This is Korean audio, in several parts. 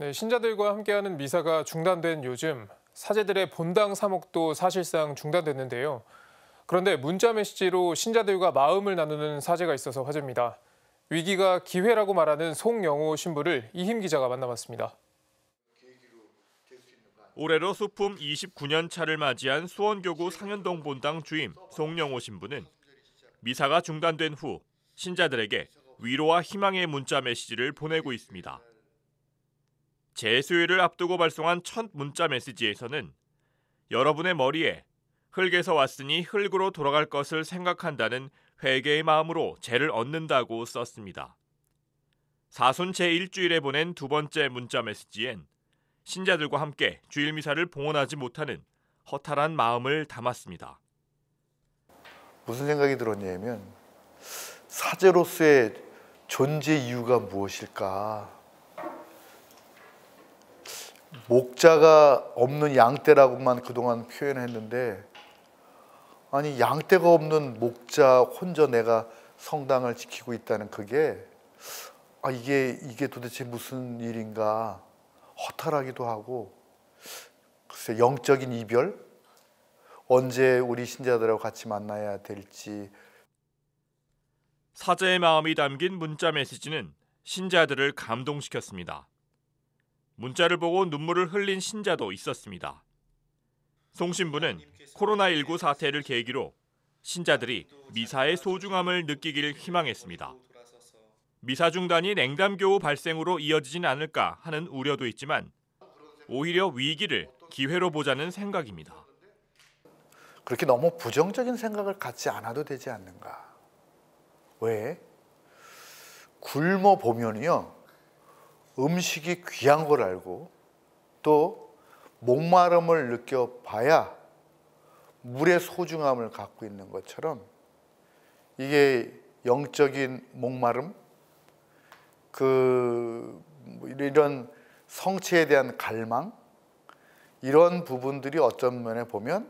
네, 신자들과 함께하는 미사가 중단된 요즘 사제들의 본당 사목도 사실상 중단됐는데요. 그런데 문자 메시지로 신자들과 마음을 나누는 사제가 있어서 화제입니다. 위기가 기회라고 말하는 송영호 신부를 이힘 기자가 만나봤습니다. 올해로 수품 29년 차를 맞이한 수원교구 상현동 본당 주임 송영호 신부는 미사가 중단된 후 신자들에게 위로와 희망의 문자 메시지를 보내고 있습니다. 제수유를 앞두고 발송한 첫 문자 메시지에서는 여러분의 머리에 흙에서 왔으니 흙으로 돌아갈 것을 생각한다는 회개의 마음으로 죄를 얻는다고 썼습니다. 사순 제1주일에 보낸 두 번째 문자 메시지엔 신자들과 함께 주일 미사를 봉헌하지 못하는 허탈한 마음을 담았습니다. 무슨 생각이 들었냐면 사제로서의 존재 이유가 무엇일까? 목자가 없는 양떼라고만 그동안 표현했는데 아니 양떼가 없는 목자 혼자 내가 성당을 지키고 있다는 그게 아 이게 이게 도대체 무슨 일인가 허탈하기도 하고 글쎄 영적인 이별 언제 우리 신자들하고 같이 만나야 될지 사자의 마음이 담긴 문자 메시지는 신자들을 감동시켰습니다. 문자를 보고 눈물을 흘린 신자도 있었습니다. 송 신부는 코로나19 사태를 계기로 신자들이 미사의 소중함을 느끼길 희망했습니다. 미사 중단이 냉담교우 발생으로 이어지진 않을까 하는 우려도 있지만 오히려 위기를 기회로 보자는 생각입니다. 그렇게 너무 부정적인 생각을 갖지 않아도 되지 않는가. 왜? 굶어 보면요. 음식이 귀한 걸 알고 또 목마름을 느껴봐야 물의 소중함을 갖고 있는 것처럼 이게 영적인 목마름, 그 뭐 이런 성체에 대한 갈망 이런 부분들이 어떤 면에 보면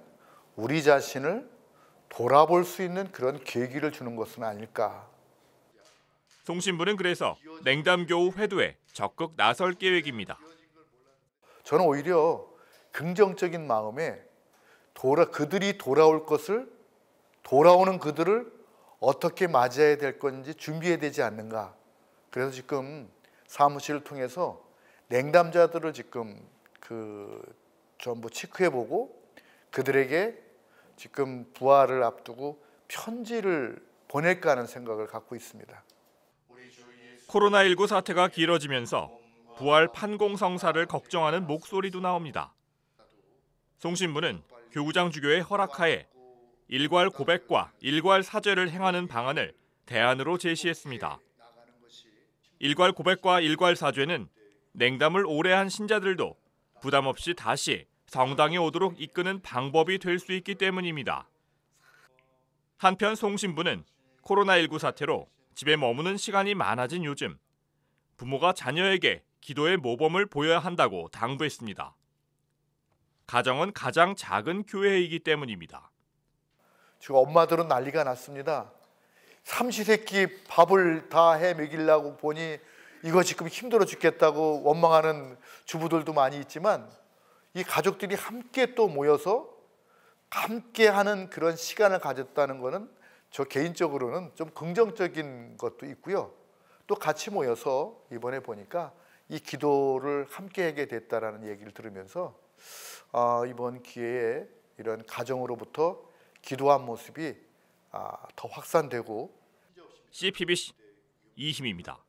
우리 자신을 돌아볼 수 있는 그런 계기를 주는 것은 아닐까 송신부는 그래서 냉담교우 회도에 적극 나설 계획입니다. 저는 오히려 긍정적인 마음에 돌아 그들이 돌아올 것을 돌아오는 그들을 어떻게 맞이해야 될 건지 준비해야 되지 않는가. 그래서 지금 사무실을 통해서 냉담자들을 지금 그 전부 체크해보고 그들에게 지금 부활을 앞두고 편지를 보낼까 하는 생각을 갖고 있습니다. 코로나19 사태가 길어지면서 부활 판공성사를 걱정하는 목소리도 나옵니다. 송신부는 교구장 주교의 허락하에 일괄 고백과 일괄 사죄를 행하는 방안을 대안으로 제시했습니다. 일괄 고백과 일괄 사죄는 냉담을 오래 한 신자들도 부담 없이 다시 성당에 오도록 이끄는 방법이 될 수 있기 때문입니다. 한편 송신부는 코로나19 사태로 집에 머무는 시간이 많아진 요즘 부모가 자녀에게 기도의 모범을 보여야 한다고 당부했습니다. 가정은 가장 작은 교회이기 때문입니다. 지금 엄마들은 난리가 났습니다. 삼시세끼 밥을 다 해 먹이려고 보니 이거 지금 힘들어 죽겠다고 원망하는 주부들도 많이 있지만 이 가족들이 함께 또 모여서 함께 하는 그런 시간을 가졌다는 것은 저 개인적으로는 좀 긍정적인 것도 있고요. 또 같이 모여서 이번에 보니까 이 기도를 함께 하게 됐다라는 얘기를 들으면서 아, 이번 기회에 이런 가정으로부터 기도한 모습이 아, 더 확산되고 CPBC 이힘입니다.